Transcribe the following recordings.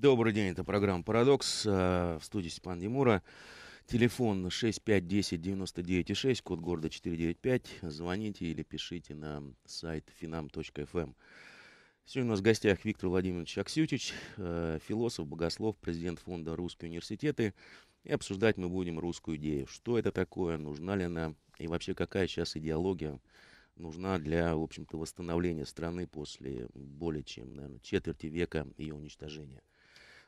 Добрый день, это программа «Парадокс». Э, в студии Степан Демура. Телефон 6510-99,6, код города 495. Звоните или пишите на сайт finam.fm. Эм. Сегодня у нас в гостях Виктор Владимирович Аксютич, э, философ, богослов, президент фонда «Русские университеты». И обсуждать мы будем русскую идею. Что это такое, нужна ли она, и вообще какая сейчас идеология нужна для, в общем-то, восстановления страны после более чем, наверное, четверти века ее уничтожения.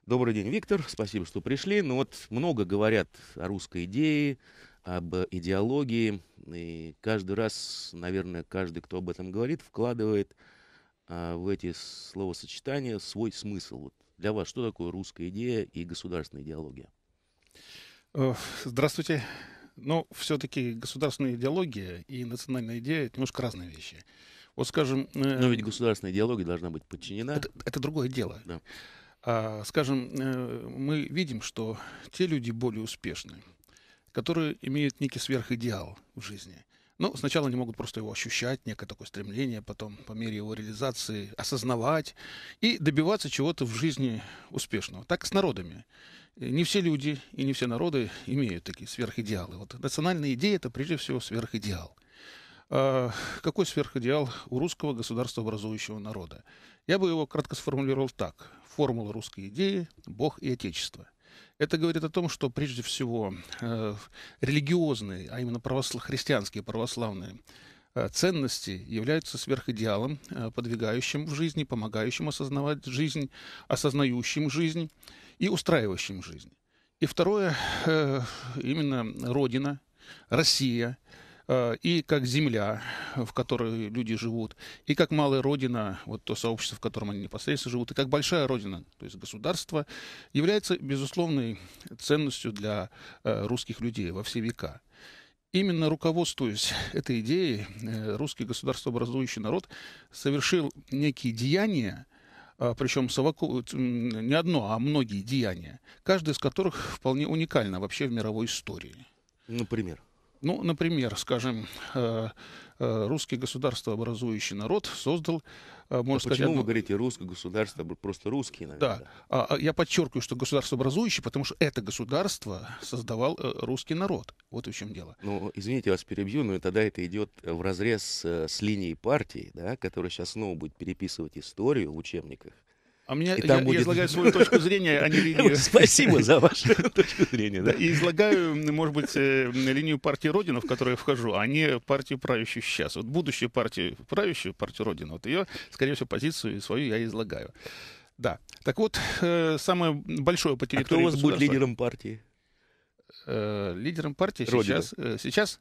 Добрый день, Виктор. Спасибо, что пришли. Ну вот много говорят о русской идее, об идеологии. И каждый раз, наверное, каждый, кто об этом говорит, вкладывает а, в эти словосочетания свой смысл. Вот для вас что такое русская идея и государственная идеология? Э, здравствуйте. Но ну, все-таки государственная идеология и национальная идея это немножко разные вещи. Вот скажем... Э... Но ведь государственная идеология должна быть подчинена. Это, это другое дело. Да. А, скажем, э, мы видим, что те люди более успешны, которые имеют некий сверхидеал в жизни. Ну, сначала они могут просто его ощущать, некое такое стремление, потом по мере его реализации осознавать и добиваться чего-то в жизни успешного. Так с народами. Э, не все люди и не все народы имеют такие сверхидеалы. Вот национальная идея – это прежде всего сверхидеал. А какой сверхидеал у русского государства образующего народа? Я бы его кратко сформулировал так. Формула русской идеи – Бог и Отечество. Это говорит о том, что прежде всего э, религиозные, а именно православ... христианские православные э, ценности являются сверхидеалом, э, подвигающим в жизни, помогающим осознавать жизнь, осознающим жизнь и устраивающим жизнь. И второе, э, именно Родина, Россия – Э, и как земля, в которой люди живут, и как малая родина, вот то сообщество, в котором они непосредственно живут, и как большая родина, то есть государство, является безусловной ценностью для э, русских людей во все века. Именно руководствуясь этой идеей, э, русский государствообразующий народ совершил некие деяния, а, причем не одно, а многие деяния, каждое из которых вполне уникально вообще в мировой истории. Например? Ну, например, скажем, э, э, русский государство образующий народ создал, э, можно а сказать... Почему одну... вы говорите русское государство, просто русские, наверное? Да, а, а я подчеркиваю, что государство образующее, потому что это государство создавал русский народ. Вот в чем дело. Ну, извините, вас перебью, но тогда это идет в разрез с линией партии, да, которая сейчас снова будет переписывать историю в учебниках. А меня, и там я, будет... я излагаю свою точку зрения, а не линию. Спасибо за вашу точку зрения. Да. И излагаю, может быть, э, линию партии Родина, в которую я вхожу, а не партию правящую сейчас. Вот будущую партию правящую, партию Родина, вот ее, скорее всего, позицию свою я излагаю. Да. Так вот, э, самое большое по территории... А кто у вас будет лидером партии? Э, лидером партии Родина. сейчас... Сейчас...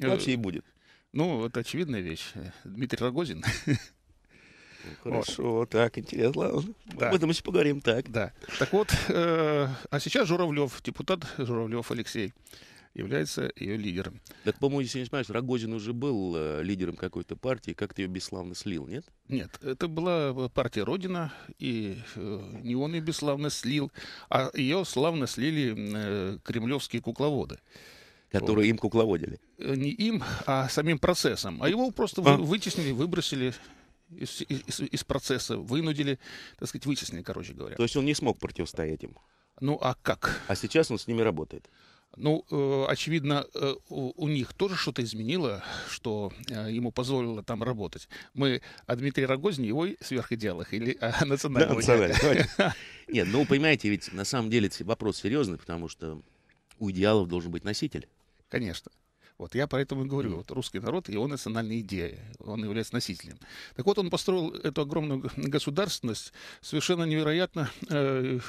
Вообще и будет. Ну, это очевидная вещь. Дмитрий Рогозин. Хорошо, вот. так, интересно. Ладно. Да. Об этом еще поговорим, так. Да. Так вот, э, а сейчас Журавлев, депутат Журавлев Алексей является ее лидером. Так, по-моему, если не понимаешь, Рогозин уже был э, лидером какой-то партии, как ты ее бесславно слил, нет? Нет, это была э, партия Родина, и э, не он ее бесславно слил, а ее славно слили э, кремлевские кукловоды. Которые вот. им кукловодили. Э, не им, а самим процессом. А его просто а? вытеснили, выбросили из, из, из процесса, вынудили, так сказать, вытеснили, короче говоря. То есть он не смог противостоять им? Ну, а как? А сейчас он с ними работает? Ну, э, очевидно, э, у, у них тоже что-то изменило, что э, ему позволило там работать. Мы о Дмитрии Рогозине, его сверхидеалах или о национальном да, Нет, ну, понимаете, ведь на самом деле вопрос серьезный, потому что у идеалов должен быть носитель. Конечно. Вот я поэтому и говорю, вот русский народ, его национальная идея, он является носителем. Так вот, он построил эту огромную государственность, совершенно невероятно э,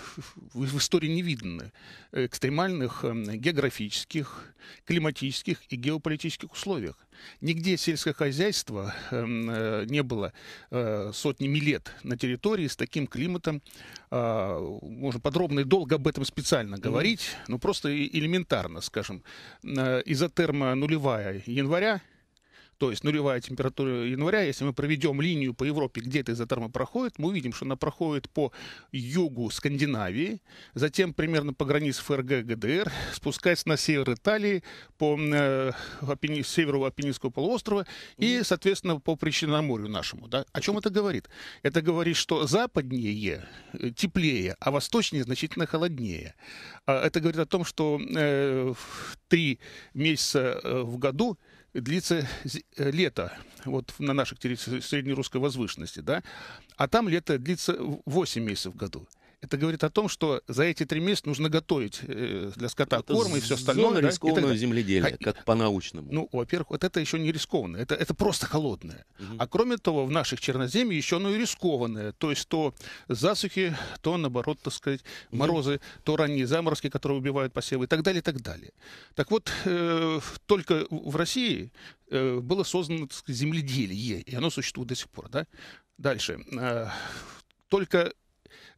в истории невиданно, экстремальных э, географических, климатических и геополитических условиях. Нигде сельское хозяйство эм, э, не было э, сотнями лет на территории с таким климатом. А, можно подробно и долго об этом специально говорить, но просто элементарно, скажем. Э, изотерма нулевая января – то есть нулевая температура января, если мы проведем линию по Европе, где эта изотерма проходит, мы увидим, что она проходит по югу Скандинавии, затем примерно по границе ФРГ ГДР, спускается на север Италии, по э, Апени, северу Апеннинского полуострова и, соответственно, по Причерноморью нашему. Да? О чем это говорит? Это говорит, что западнее э, теплее, а восточнее значительно холоднее. А это говорит о том, что э, три месяца э, в году длится э, лето, вот на наших территориях среднерусской возвышенности, да, а там лето длится 8 месяцев в году. Это говорит о том, что за эти три месяца нужно готовить э, для скота это корм и все остальное. Зона да? рискованного земледелия, а, как по-научному. Ну, во-первых, вот это еще не рискованное, это, это просто холодное. Угу. А кроме того, в наших черноземьях еще оно и рискованное. То есть то засухи, то, наоборот, так сказать, морозы, угу. то ранние заморозки, которые убивают посевы и так далее, и так далее. Так вот, э, только в России э, было создано сказать, земледелие, и оно существует до сих пор. Да? Дальше. Э, только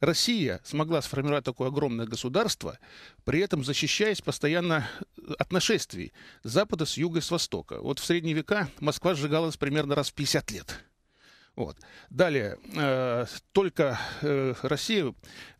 Россия смогла сформировать такое огромное государство, при этом защищаясь постоянно от нашествий с запада, с юга и с востока. Вот в средние века Москва сжигалась примерно раз в 50 лет. Вот. Далее, э, только э, Россия,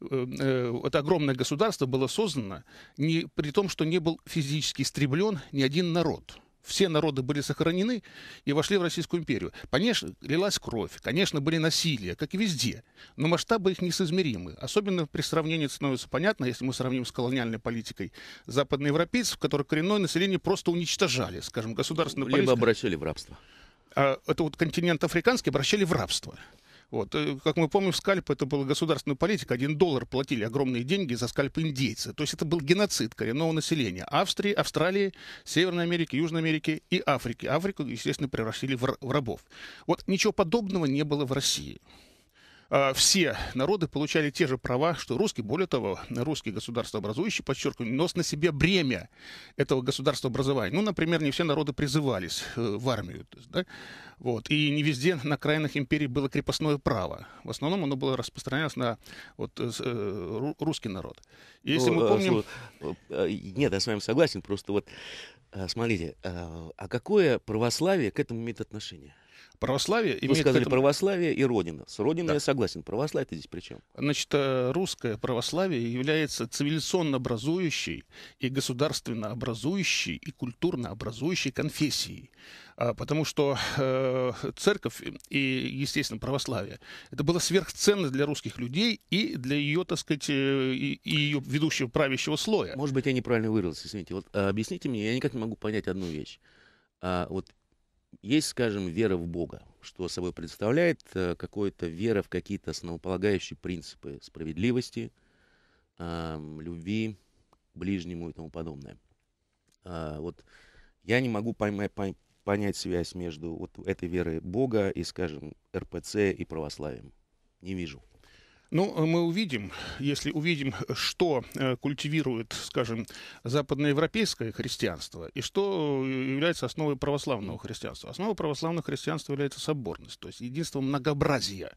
э, э, это огромное государство было создано не, при том, что не был физически истреблен ни один народ все народы были сохранены и вошли в Российскую империю. Конечно, лилась кровь, конечно, были насилия, как и везде, но масштабы их несоизмеримы. Особенно при сравнении становится понятно, если мы сравним с колониальной политикой западноевропейцев, которые коренное население просто уничтожали, скажем, государственную Либо политику. Либо обращали в рабство. А, это вот континент африканский обращали в рабство. Вот. Э, как мы помним, скальп это была государственная политика. Один доллар платили огромные деньги за скальп индейца. То есть это был геноцид коренного населения. Австрии, Австралии, Северной Америки, Южной Америки и Африки. Африку, естественно, превратили в рабов. Вот ничего подобного не было в России. А, все народы получали те же права, что русские. Более того, русские государства образующие, подчеркиваю, нос на себе бремя этого государства образования. Ну, например, не все народы призывались э, в армию. Да? Вот. И не везде на крайних империи было крепостное право. В основном оно было распространялось на вот, э, э, русский народ. Если ну, мы помним... Нет, я с вами согласен, просто вот смотрите, а какое православие к этому имеет отношение? Православие имеет... Вы сказали этому... православие и Родина. С Родиной да. я согласен. Православие это здесь при чем? Значит, э, русское православие является цивилизационно образующей и государственно образующей и культурно образующей конфессией. А, потому что э, церковь и, естественно, православие, это было сверхценно для русских людей и для ее, так сказать, э, и ее ведущего правящего слоя. Может быть, я неправильно выразился, извините. Вот а, объясните мне, я никак не могу понять одну вещь. А, вот есть, скажем, вера в Бога, что собой представляет э, какое-то вера в какие-то основополагающие принципы справедливости, э, любви к ближнему и тому подобное. Э, вот я не могу поймать, поймать понять связь между вот этой верой Бога и, скажем, РПЦ и православием. Не вижу. Ну, мы увидим, если увидим, что э, культивирует, скажем, западноевропейское христианство и что э, является основой православного христианства. Основой православного христианства является соборность, то есть единство многообразия.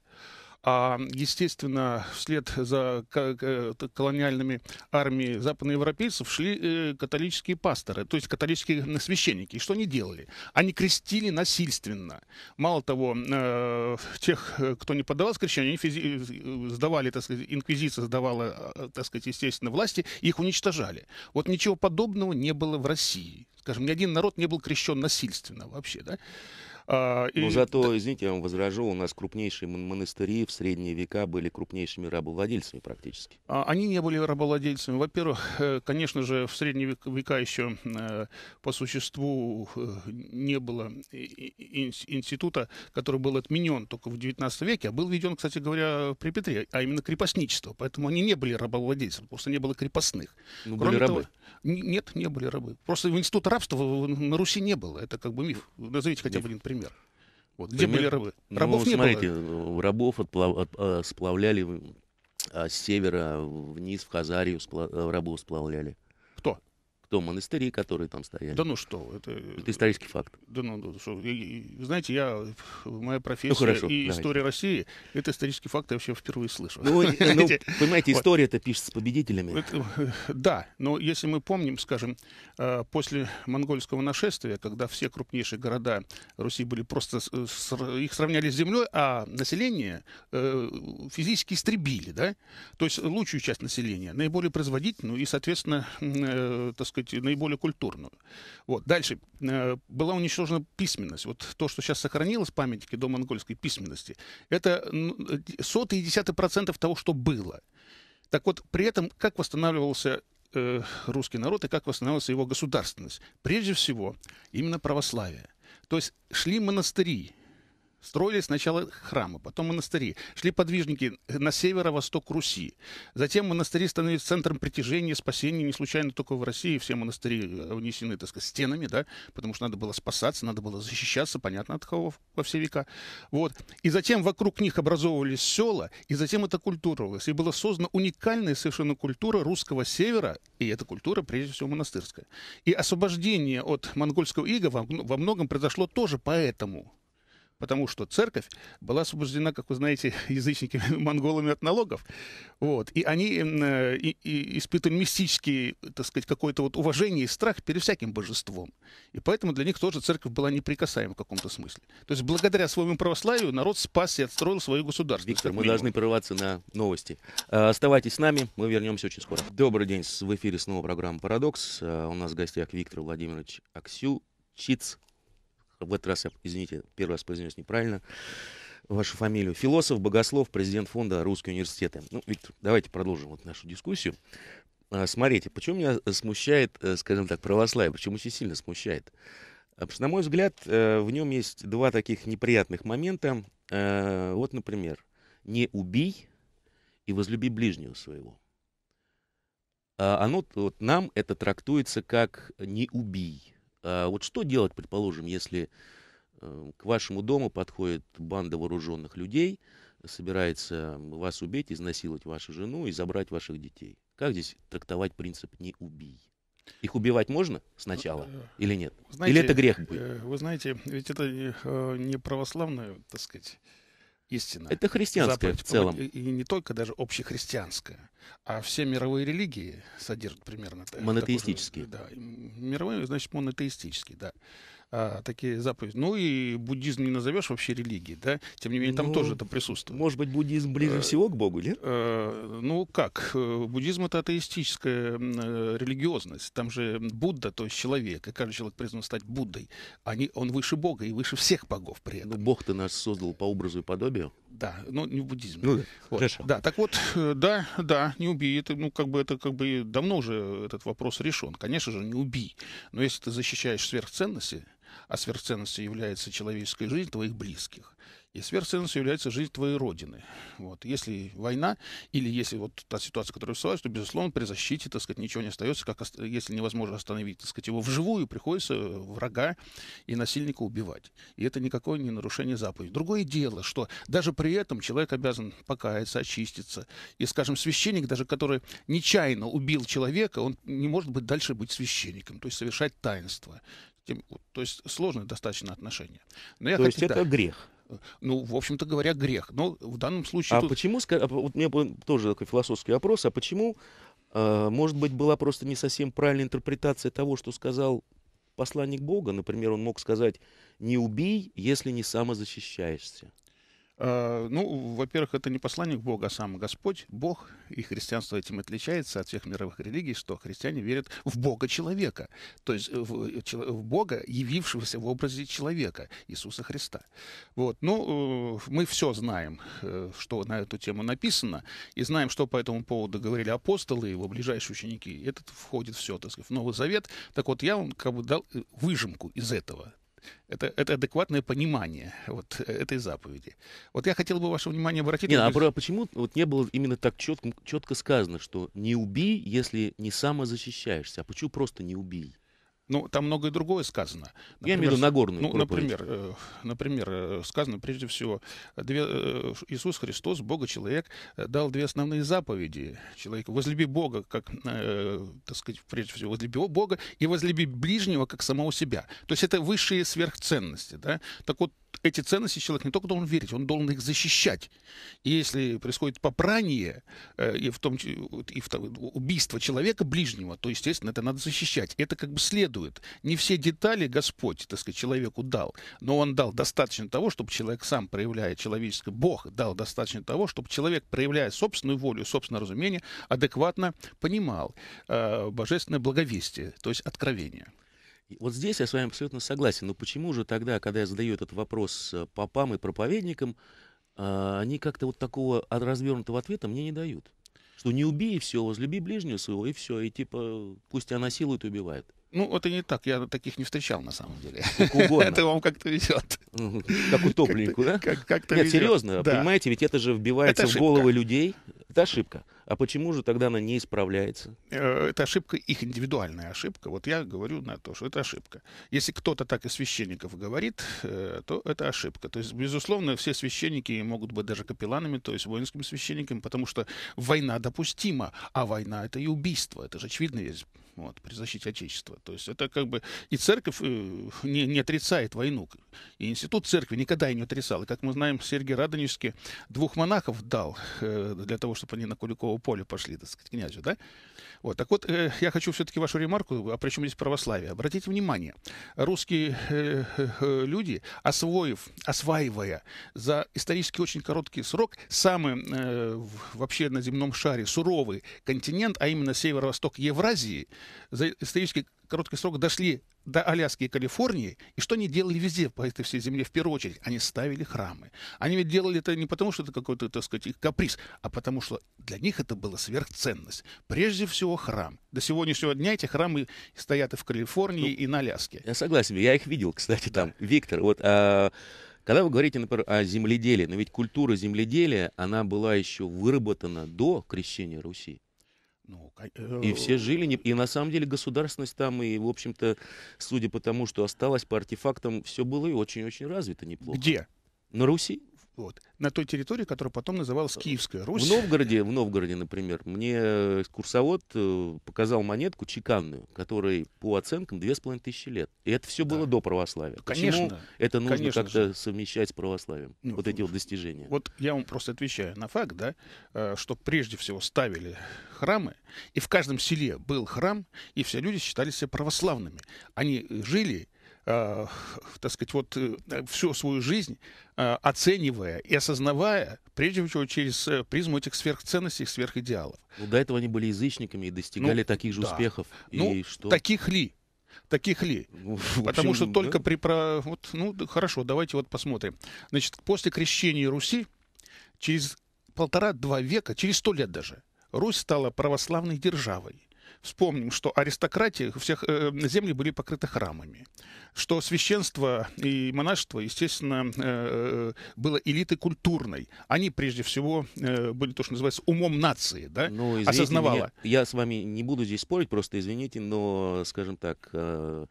А, естественно, вслед за э, колониальными армиями западноевропейцев шли э, католические пасторы, то есть католические священники. И что они делали? Они крестили насильственно. Мало того, э, тех, кто не поддавался крещению, они физи- сдавали, так сказать, инквизиция сдавала, так сказать, естественно, власти, и их уничтожали. Вот ничего подобного не было в России. Скажем, ни один народ не был крещен насильственно вообще, да? А, и... Но зато, извините, я вам возражу, у нас крупнейшие монастыри в средние века были крупнейшими рабовладельцами практически. А, они не были рабовладельцами. Во-первых, э, конечно же, в средние века еще э, по существу э, не было института, который был отменен только в XIX веке, а был введен, кстати говоря, при Петре, а именно крепостничество. Поэтому они не были рабовладельцами, просто не было крепостных. Ну, были того, рабы. Нет, не были рабы. Просто института рабства на Руси не было. Это как бы миф. Назовите хотя бы один пример например. Вот, где были рабы? Ну, рабов ну, не смотрите, было. рабов отплав, от, а, сплавляли а, с севера вниз в Хазарию, сплав, э, рабов сплавляли кто монастыри, которые там стояли. Да ну что, это... Это исторический факт. Да ну, что, знаете, я, моя профессия ну, хорошо, и давайте. история России, это исторический факт, я вообще впервые слышу. Ну, ну понимаете, история это пишется победителями. Это, да, но если мы помним, скажем, э, после монгольского нашествия, когда все крупнейшие города Руси были просто, их сравняли с землей, а население э, физически истребили, да? То есть лучшую часть населения, наиболее производительную и, соответственно, э, так сказать, наиболее культурную. Вот. Дальше. Э, была уничтожена письменность. Вот то, что сейчас сохранилось памятники до монгольской письменности, это э, сотые и десятые процентов того, что было. Так вот, при этом как восстанавливался э, русский народ и как восстанавливалась его государственность? Прежде всего, именно православие. То есть шли монастыри, Строили сначала храмы, потом монастыри. Шли подвижники на северо-восток Руси. Затем монастыри становились центром притяжения, спасения. Не случайно только в России все монастыри унесены, э, так сказать, стенами, да, потому что надо было спасаться, надо было защищаться, понятно, от кого во все века. Вот. И затем вокруг них образовывались села, и затем это культурировалось. И была создана уникальная совершенно культура русского севера, и эта культура, прежде всего, монастырская. И освобождение от монгольского ига во многом произошло тоже поэтому потому что церковь была освобождена, как вы знаете, язычниками монголами от налогов. Вот. И они э, и, и испытывали мистический, так сказать, какое-то вот уважение и страх перед всяким божеством. И поэтому для них тоже церковь была неприкасаема в каком-то смысле. То есть благодаря своему православию народ спас и отстроил свое государство. Виктор, мы должны прерваться на новости. Э, оставайтесь с нами, мы вернемся очень скоро. Добрый день, в эфире снова программа «Парадокс». Э, у нас в гостях Виктор Владимирович Аксю, в этот раз я, извините, первый раз произнес неправильно вашу фамилию. Философ, богослов, президент фонда Русские университеты. Ну, Виктор, давайте продолжим вот нашу дискуссию. А, смотрите, почему меня э, смущает, э, скажем так, православие, почему очень сильно смущает? А, потому что, на мой взгляд, э, в нем есть два таких неприятных момента. Вот, например, «не убий и возлюби ближнего своего». А, оно вот нам это трактуется как «не убий а вот что делать, предположим, если э, к вашему дому подходит банда вооруженных людей, собирается вас убить, изнасиловать вашу жену и забрать ваших детей? Как здесь трактовать принцип «не убий»? Их убивать можно сначала э, или нет? Знаете, или это грех будет? Э, вы знаете, ведь это не православное, так сказать, истина. Это христианская заповедь, в целом. И, и не только даже общехристианская, а все мировые религии содержат примерно... Монотеистические. Же, да, мировые, значит, монотеистические, да а, такие заповеди. Ну и буддизм не назовешь вообще религией, да? Тем не менее, там ну, тоже это присутствует. Может быть, буддизм ближе э, всего к Богу, нет? А, ну как? Э, буддизм — это атеистическая религиозность. Там же Будда, то есть человек, и каждый человек призван стать Буддой. Они, он выше Бога и выше всех богов при этом. Ну, Бог-то нас создал по образу и подобию. Да, но не буддизм. Ну, да. Вот. Хорошо. Да, так вот, да, да, не убей. Это, ну, как бы, это как бы давно уже этот вопрос решен. Конечно же, не убей. Но если ты защищаешь сверхценности, а сверхценностью является человеческая жизнь твоих близких. И сверхценностью является жизнь твоей родины. Вот. Если война, или если вот та ситуация, которая рисовалась, то, безусловно, при защите, так сказать, ничего не остается, как если невозможно остановить, так сказать, его вживую, приходится врага и насильника убивать. И это никакое не нарушение заповеди. Другое дело, что даже при этом человек обязан покаяться, очиститься. И, скажем, священник, даже который нечаянно убил человека, он не может быть дальше быть священником, то есть совершать таинство. Тем, то есть сложное достаточно отношение. Но я то хотел, есть это да. грех? ну, в общем-то говоря, грех. Но в данном случае... А тут... почему, а вот у меня тоже такой философский вопрос, а почему, э, может быть, была просто не совсем правильная интерпретация того, что сказал посланник Бога, например, он мог сказать, не убей, если не самозащищаешься. Э, ну, во-первых, это не посланник Бога, а сам Господь, Бог, и христианство этим отличается от всех мировых религий, что христиане верят в Бога человека, то есть э, в, в Бога, явившегося в образе человека, Иисуса Христа. Вот. Ну, э, мы все знаем, что на эту тему написано, и знаем, что по этому поводу говорили апостолы и его ближайшие ученики. Этот входит все, так сказать, в Новый Завет. Так вот, я вам как бы дал выжимку из этого это, это адекватное понимание вот э, этой заповеди. Вот я хотел бы ваше внимание обратить... Не, на... Ну, а почему вот не было именно так четко, четко сказано, что не убей, если не самозащищаешься, а почему просто не убей? Ну, там многое другое сказано. Например, Я имею в виду Нагорную ну, проповедь. Например, э, например, э, сказано прежде всего, две, э, Иисус Христос, Бога человек, дал две основные заповеди человеку. Возлюби Бога, как, так сказать, прежде всего, возлюби Бога и возлюби ближнего, как самого себя. То есть это высшие сверхценности. Да? Так вот, эти ценности человек не только должен верить, он должен их защищать. И если происходит попрание э, и в том и в, убийство человека ближнего, то, естественно, это надо защищать. Это как бы следует. Не все детали Господь, так сказать, человеку дал, но он дал достаточно того, чтобы человек сам, проявляя человеческое, Бог дал достаточно того, чтобы человек, проявляя собственную волю, собственное разумение, адекватно понимал э, божественное благовестие, то есть откровение. Вот здесь я с вами абсолютно согласен. Но почему же тогда, когда я задаю этот вопрос э, попам и проповедникам, а, они как-то вот такого развернутого ответа мне не дают? Что не убей и все, возлюби ближнего своего, и все. И типа пусть она силует и убивает. Ну, это не так. Я таких не встречал, на самом деле. Это вам как-то везет. Как утопленнику, да? Как-то Нет, серьезно, понимаете, ведь это же вбивается в головы людей. Это ошибка. А почему же тогда она не исправляется? Э, это ошибка, их индивидуальная ошибка. Вот я говорю на то, что это ошибка. Если кто-то так из священников говорит, э, то это ошибка. То есть, безусловно, все священники могут быть даже капелланами, то есть воинскими священниками, потому что война допустима, а война — это и убийство. Это же очевидно есть вот, при защите Отечества. То есть это как бы и церковь э, не, не отрицает войну. И институт церкви никогда и не отрицал. И как мы знаем, Сергей Радонежский двух монахов дал э, для того, чтобы они на Куликово поле пошли, так сказать, князю, да? Вот. Так вот, э, я хочу все-таки вашу ремарку, а причем здесь православие. Обратите внимание, русские люди, освоив, осваивая за исторически очень короткий срок самый вообще на земном шаре суровый континент, а именно северо-восток Евразии – за исторически короткий срок дошли до Аляски и Калифорнии, и что они делали везде по этой всей земле в первую очередь? Они ставили храмы. Они ведь делали это не потому, что это какой-то, так сказать, каприз, а потому что для них это была сверхценность. Прежде всего храм. До сегодняшнего дня эти храмы стоят и в Калифорнии, ну, и на Аляске. Я согласен, я их видел, кстати, там. Да. Виктор, вот... А... Когда вы говорите, например, о земледелии, но ведь культура земледелия, она была еще выработана до крещения Руси. Ну, и э, все жили. Не... И на самом деле государственность там, и, в общем-то, судя по тому, что осталось по артефактам, все было и очень-очень развито неплохо. Где? На Руси. Вот. На той территории, которая потом называлась э, Киевская Русь. В Новгороде, в Новгороде, например, мне экскурсовод э, показал монетку чеканную, которой по оценкам 2500 лет. И это все да. было до православия. Конечно. Почему это нужно как-то совмещать с православием? Ну, вот эти вот достижения. Вот я вам просто отвечаю на факт, да, э, что прежде всего ставили храмы, и в каждом селе был храм, и все люди считали себя православными. Они жили Э, так сказать, вот э, всю свою жизнь э, оценивая и осознавая, прежде всего, через призму этих сверхценностей, сверхидеалов. Ну, до этого они были язычниками и достигали ну, таких же да. успехов. Ну, и что? таких ли? таких ли? Ну, общем, Потому что только да? при... Про... Вот, ну, хорошо, давайте вот посмотрим. Значит, после крещения Руси, через полтора-два века, через сто лет даже, Русь стала православной державой. Вспомним, что аристократии всех э, земли были покрыты храмами, что священство и монашество, естественно, э, э, было элитой культурной. Они прежде всего э, были то, что называется умом нации, да, ну, осознавала. Меня, я с вами не буду здесь спорить, просто извините, но, скажем так, э,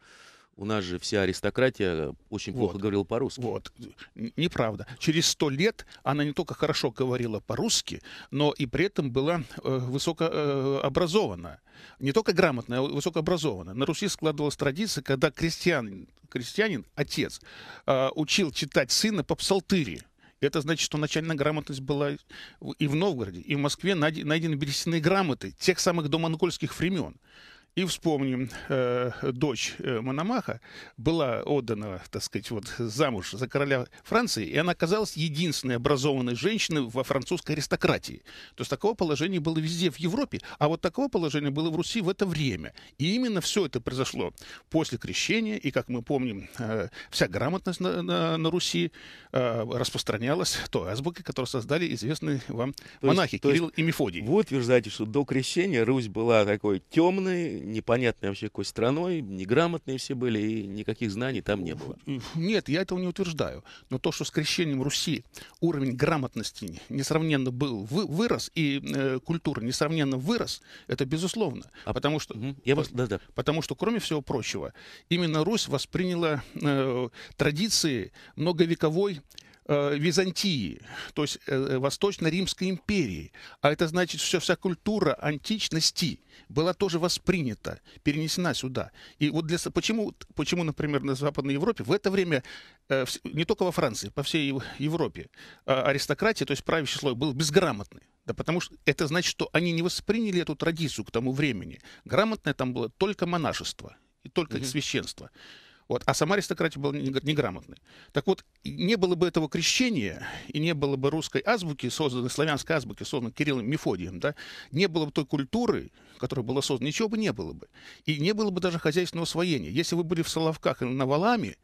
у нас же вся аристократия э, очень вот. плохо говорила по-русски. Вот, неправда. Через сто лет она не только хорошо говорила по-русски, но и при этом была э, высокообразована. Э, не только грамотная, а высокообразована. На Руси складывалась традиция, когда крестьянин, крестьянин, отец, э, учил читать сына по псалтыре. Это значит, что начальная грамотность была и в Новгороде, и в Москве найдены берестяные грамоты тех самых домонгольских времен. И вспомним, э, дочь э, Мономаха была отдана, так сказать, вот замуж за короля Франции, и она оказалась единственной образованной женщиной во французской аристократии. То есть такого положения было везде в Европе, а вот такого положения было в Руси в это время. И именно все это произошло после крещения, и, как мы помним, э, вся грамотность на, на, на Руси э, распространялась той азбукой, которую создали известные вам то монахи есть, Кирилл есть, и Мефодий. Вы утверждаете, что до крещения Русь была такой темной, непонятной вообще какой страной, неграмотные все были, и никаких знаний там не было. Нет, я этого не утверждаю. Но то, что с крещением Руси уровень грамотности несравненно был вы, вырос, и э, культура несравненно вырос, это безусловно. А, потому что, я вас, да, да. потому что, кроме всего прочего, именно Русь восприняла э, традиции многовековой Э, Византии, то есть э, э, Восточно-Римской империи. А это значит, что вся культура античности была тоже воспринята, перенесена сюда. И вот для, почему, почему, например, на Западной Европе в это время, не только во Франции, по всей Европе, аристократия, то есть правящий слой, был безграмотный. Да потому что это значит, что они не восприняли эту традицию к тому времени. Грамотное там было только монашество и только угу. священство. Вот. А сама аристократия была неграмотной. Так вот, не было бы этого крещения, и не было бы русской азбуки, созданной, славянской азбуки, созданной Кириллом Мефодием, да, не было бы той культуры, которая была создана, ничего бы не было бы. И не было бы даже хозяйственного освоения. Если вы были в Соловках и на Валаме,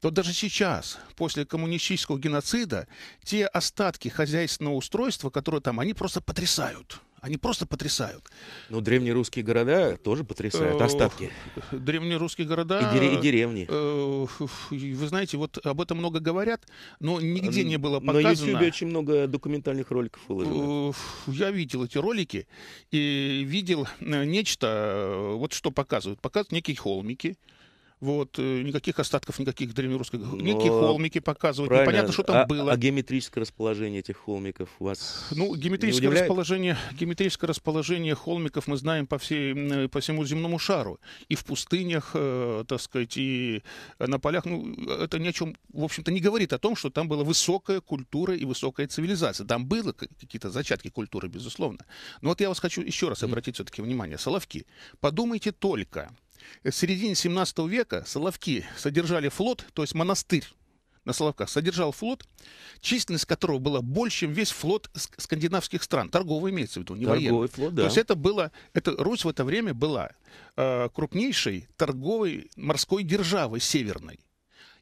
то даже сейчас, после коммунистического геноцида, те остатки хозяйственного устройства, которые там, они просто потрясают. Они просто потрясают. Ну древние русские города тоже потрясают, э, остатки. Древние русские города... И, дере- и деревни. Э, вы знаете, вот об этом много говорят, но нигде не было показано... На YouTube очень много документальных роликов выложено. Э, я видел эти ролики и видел нечто, вот что показывают. Показывают некие холмики, вот, э, никаких остатков, никаких древнерусских. Но... Ну, Некие холмики показывают. Правильно. Непонятно, что там а, было. А геометрическое расположение этих холмиков у вас Ну, геометрическое расположение, геометрическое расположение холмиков мы знаем по, всей, э, по всему земному шару. И в пустынях, э, так сказать, и на полях. Ну, это ни о чем, в общем-то, не говорит о том, что там была высокая культура и высокая цивилизация. Там было какие-то зачатки культуры, безусловно. Но вот я вас хочу еще раз обратить mm все-таки внимание. Соловки, подумайте только, в середине 17 века Соловки содержали флот, то есть монастырь на Соловках, содержал флот, численность которого была больше, чем весь флот скандинавских стран. Торговый имеется в виду, не Торговый военный. флот, да. То есть это было, это, Русь в это время была э, крупнейшей торговой морской державой северной.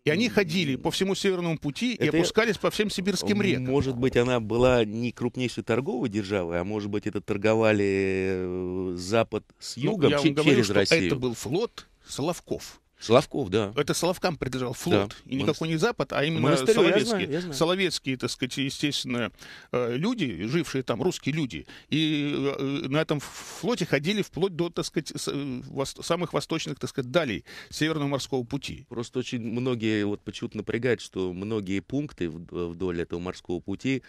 И они ходили по всему Северному пути это и опускались по всем сибирским рекам. Может быть, она была не крупнейшей торговой державой, а может быть, это торговали э, Запад с ну, Югом ну, я вам через говорю, Россию. Что это был флот Соловков. Соловков, да. Это Соловкам принадлежал флот. Да. И никакой не Запад, а именно Монастырь, Соловецкие. Я знаю, я знаю. Соловецкие, так сказать, естественно, э, люди, жившие там, русские люди. И э, на этом флоте ходили вплоть до, так сказать, э, самых восточных, так сказать, далей Северного морского пути. Просто очень многие, вот почему-то напрягает, что многие пункты вдоль этого морского пути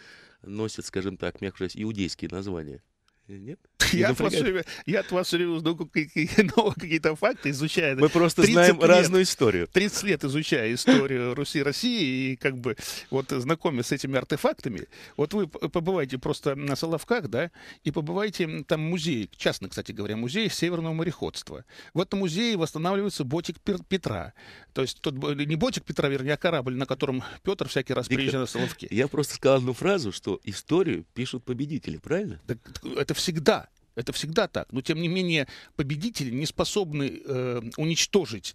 носят, скажем так, мягко иудейские названия. Э, нет? Я от, вас все время, я от вас все время узнаю какие-то, какие факты, изучая... Мы просто знаем лет, разную историю. 30 лет изучая историю Руси России и как бы вот знакомясь с этими артефактами. Вот вы побываете просто на Соловках, да, и побываете там музей, частный, кстати говоря, музей северного мореходства. В этом музее восстанавливается ботик Петра. То есть тот, не ботик Петра, вернее, а корабль, на котором Петр всякий раз приезжал на Соловки. Я просто сказал одну фразу, что историю пишут победители, правильно? Так, это всегда. Это всегда так. Но, тем не менее, победители не способны э, уничтожить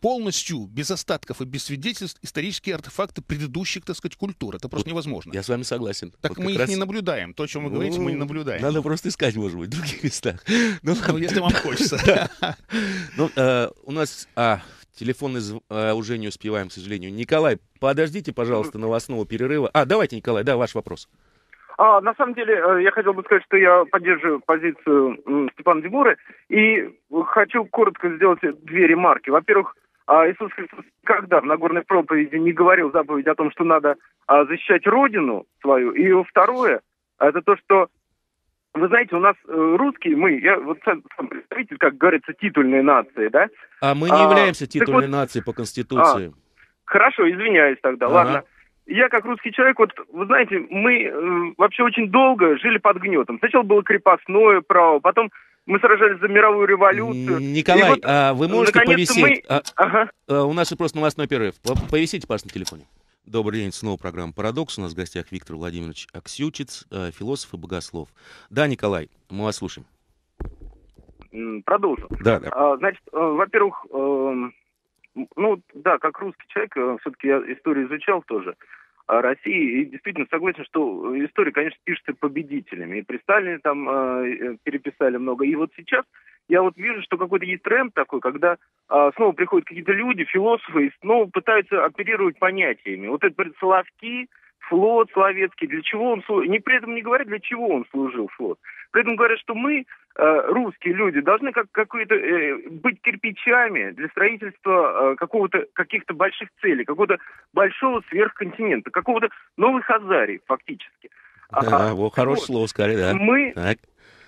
полностью, без остатков и без свидетельств, исторические артефакты предыдущих, так сказать, культур. Это просто вот невозможно. Я с вами согласен. Так вот мы их раз... не наблюдаем. То, о чем вы ну, говорите, ну, мы не наблюдаем. Надо просто искать, может быть, в других местах. Ну, ну если вам хочется. Ну, э, у нас... Телефонный зв... а, э, уже не успеваем, к сожалению. Николай, подождите, пожалуйста, новостного перерыва. А, давайте, Николай, да, ваш вопрос. А, на самом деле, э, я хотел бы сказать, что я поддерживаю позицию Степана Дегуры и хочу коротко сделать две ремарки. Во-первых, а, Иисус Христос никогда в Нагорной проповеди не говорил заповедь о том, что надо а, защищать Родину свою. И второе, это то, что вы знаете, у нас э, русские, мы, я вот сам представитель, как говорится, титульной нации, да? А мы не а, являемся титульной вот, нацией по а, Конституции. А, хорошо, извиняюсь тогда, ага. ладно я как русский человек, вот, вы знаете, мы э, вообще очень долго жили под гнетом. Сначала было крепостное право, потом мы сражались за мировую революцию. Николай, вот, а вы э, можете повисеть? Мы... А, ага. а, у нас же просто новостной перерыв. Повисите, пожалуйста, на телефоне. Добрый день, снова программа «Парадокс». У нас в гостях Виктор Владимирович Аксютиц, э, философ и богослов. Да, Николай, мы вас слушаем. Продолжим. Да, да. А, значит, во-первых, эм, ну, да, как русский человек, э, все-таки я историю изучал тоже, России. И действительно согласен, что история, конечно, пишется победителями. И при Сталине там э, э, переписали много. И вот сейчас я вот вижу, что какой-то есть тренд такой, когда э, снова приходят какие-то люди, философы, и снова пытаются оперировать понятиями. Вот это, говорит, Соловки, флот Словецкий, для чего он служил. Не при этом не говорят, для чего он служил флот. Поэтому говорят, что мы, э, русские люди, должны как какие-то э, быть кирпичами для строительства э, какого-то каких-то больших целей, какого-то большого сверхконтинента, какого-то новых Хазарии, фактически. Да, а, вот, хорошее вот. слово сказали, да. Мы, так.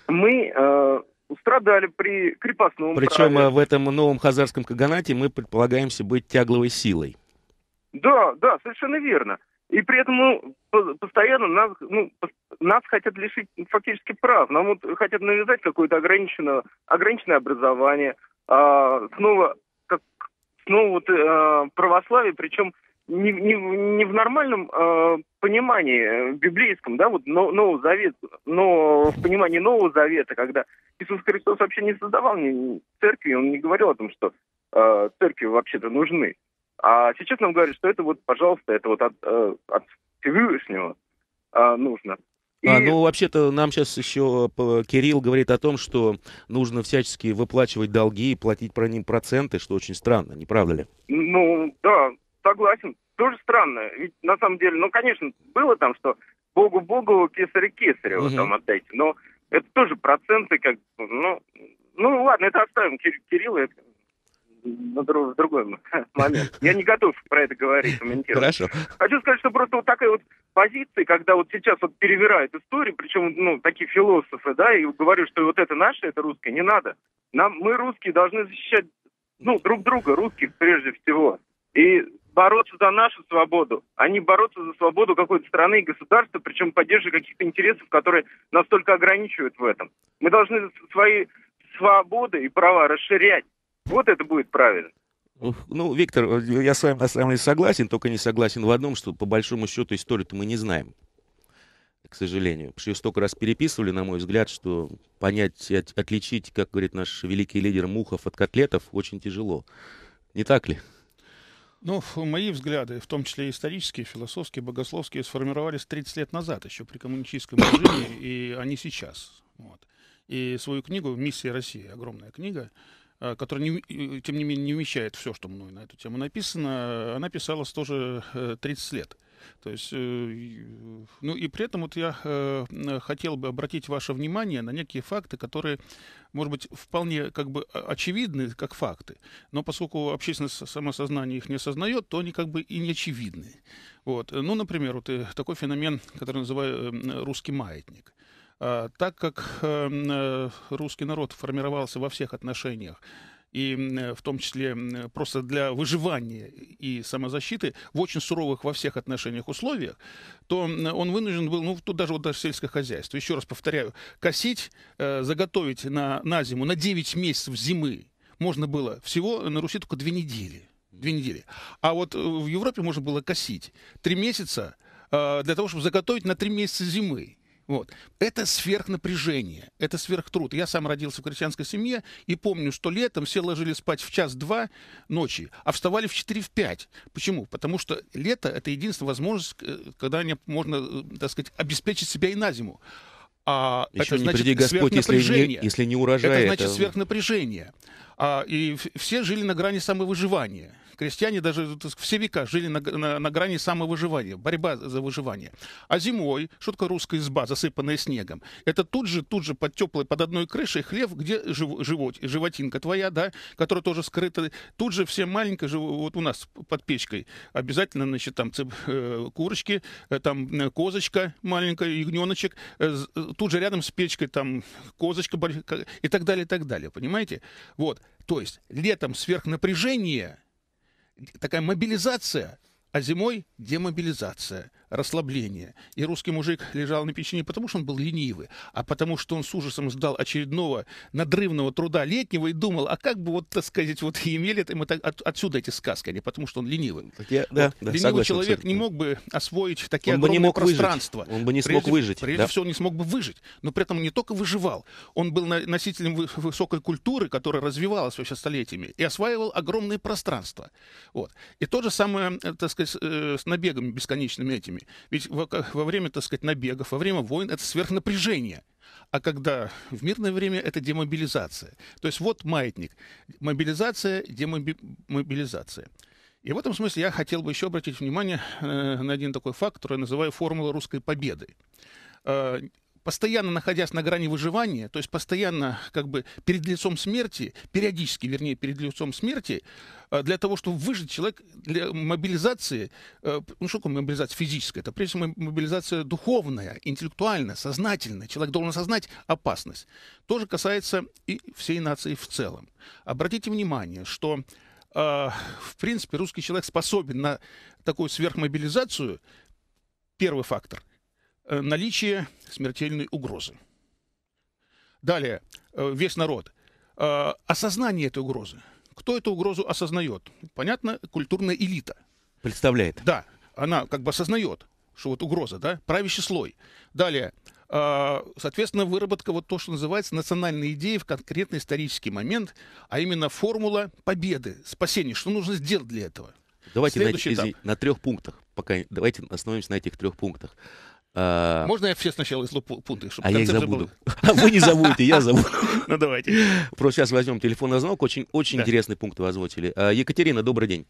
мы э, страдали при крепостном Причем праве. в этом новом хазарском каганате мы предполагаемся быть тягловой силой. Да, да, совершенно верно. И при этом ну, постоянно нас ну, нас хотят лишить фактически прав. Нам вот хотят навязать какое-то ограниченное, ограниченное образование. А, снова как, снова вот, а, православие, причем не, не, не в нормальном а, понимании э, библейском, да, вот но, Нового Завета, но в понимании Нового Завета, когда Иисус Христос вообще не создавал ни, церкви, он не говорил о том, что а, церкви вообще-то нужны. А сейчас нам говорят, что это вот, пожалуйста, это вот от, от Всевышнего нужно. А, ну, вообще-то нам сейчас еще э, Кирилл говорит о том, что нужно всячески выплачивать долги и платить про ним проценты, что очень странно, не правда ли? Ну, да, согласен. Тоже странно. Ведь на самом деле, ну, конечно, было там, что богу-богу, кесаря-кесарева угу. там отдайте. Но это тоже проценты, как ну, ну ладно, это оставим Кир- Кирилла, это в другой момент. Я не готов про это говорить, комментировать. Хорошо. Хочу сказать, что просто вот такая вот позиция, когда вот сейчас вот перевирают историю, причем, ну, такие философы, да, и говорю, что вот это наше, это русское, не надо. Нам, мы русские должны защищать, ну, друг друга, русских прежде всего. И бороться за нашу свободу, а не бороться за свободу какой-то страны и государства, причем поддерживая каких-то интересов, которые нас только ограничивают в этом. Мы должны свои свободы и права расширять, вот это будет правильно. Ну, Виктор, я с вами на самом деле согласен, только не согласен в одном, что по большому счету историю-то мы не знаем, к сожалению. Потому что ее столько раз переписывали, на мой взгляд, что понять, от, отличить, как говорит наш великий лидер Мухов от котлетов, очень тяжело. Не так ли? Ну, мои взгляды, в том числе исторические, философские, богословские, сформировались 30 лет назад, еще при коммунистическом режиме, и они сейчас. Вот. И свою книгу «Миссия России», огромная книга, Э, которая, не, э, тем не менее, не вмещает все, что мной на эту тему написано, э, она писалась тоже 30 лет. То есть, ну и при этом вот я хотел бы обратить ваше внимание на некие факты, которые, может быть, вполне как бы очевидны как факты, но поскольку общественное самосознание их не осознает, то они как бы и не очевидны. Вот. Ну, например, вот такой феномен, который называю русский маятник. Э, так как эм, э, русский народ формировался во всех отношениях, и э, в том числе просто для выживания и самозащиты в очень суровых во всех отношениях условиях, то он вынужден был, ну, тут даже вот даже сельское хозяйство, еще раз повторяю, косить, заготовить на, на зиму, на 9 месяцев зимы можно было всего на Руси только 2 недели. Две недели. А вот в Европе можно было косить три месяца для того, чтобы заготовить на три месяца зимы. Вот. Это сверхнапряжение, это сверхтруд. Я сам родился в крестьянской семье и помню, что летом все ложились спать в час-два ночи, а вставали в четыре 5 В Почему? Потому что лето — это единственная возможность, э, когда можно, э, так сказать, обеспечить себя и на зиму. А Еще это не значит приди Господь, если не, если не урожай. Это значит это... сверхнапряжение. А, и все жили на грани самовыживания крестьяне даже так, все века жили на, на, на грани самовыживания, борьба за выживание. А зимой, шутка русская изба, засыпанная снегом? Это тут же, тут же под теплой, под одной крышей хлеб, где жив, живот, животинка твоя, да, которая тоже скрыта. Тут же все маленько, вот у нас под печкой, обязательно, значит, там цеп, э, курочки, э, там э, козочка маленькая, ягненочек, тут же рядом с печкой там козочка и так далее, и так далее, понимаете? Вот, то есть летом сверхнапряжение – такая мобилизация а зимой демобилизация, расслабление. И русский мужик лежал на печи не потому, что он был ленивый, а потому, что он с ужасом ждал очередного надрывного труда летнего и думал, а как бы вот, так сказать, вот имели это так, от, отсюда эти сказки, а не потому, что он ленивый. Так я, да, вот, да, ленивый согласен, человек абсолютно. не мог бы освоить такие он огромные бы не мог пространства. Выжить. Он бы не смог прежде, выжить. Прежде да. всего, он не смог бы выжить, но при этом не только выживал, он был носителем высокой культуры, которая развивалась вообще столетиями, и осваивал огромные пространства. Вот. И то же самое, э, так сказать, сказать, э, с набегами бесконечными этими. Ведь во, во время, так сказать, набегов, во время войн это сверхнапряжение. А когда в мирное время это демобилизация. То есть вот маятник. Мобилизация, демобилизация. И в этом смысле я хотел бы еще обратить внимание э, на один такой факт, который я называю формула русской победы а, постоянно находясь на грани выживания, то есть постоянно как бы перед лицом смерти, периодически, вернее, перед лицом смерти, э, для того, чтобы выжить, человек для мобилизации, э, ну что такое мобилизация физическая, это прежде всего мобилизация духовная, интеллектуальная, сознательная. Человек должен осознать опасность. Тоже касается и всей нации в целом. Обратите внимание, что э, в принципе, русский человек способен на такую сверхмобилизацию, первый фактор – Э, наличие смертельной угрозы. Далее, э, весь народ. Э, осознание этой угрозы. Кто эту угрозу осознает? Понятно, культурная элита. Представляет. Да, она как бы осознает, что вот угроза, да, правящий слой. Далее, соответственно, выработка вот то, что называется национальной идеи в конкретный исторический момент, а именно формула победы, спасения. Что нужно сделать для этого? Давайте на, этап. на трех пунктах. Пока давайте остановимся на этих трех пунктах. А, Можно я все сначала путаю? А я их забуду. Было... Вы не забудете, я забуду. Ну, давайте. Просто сейчас возьмем телефонный звонок. Очень, очень да. интересный пункт вы озвучили. А, Екатерина, добрый день.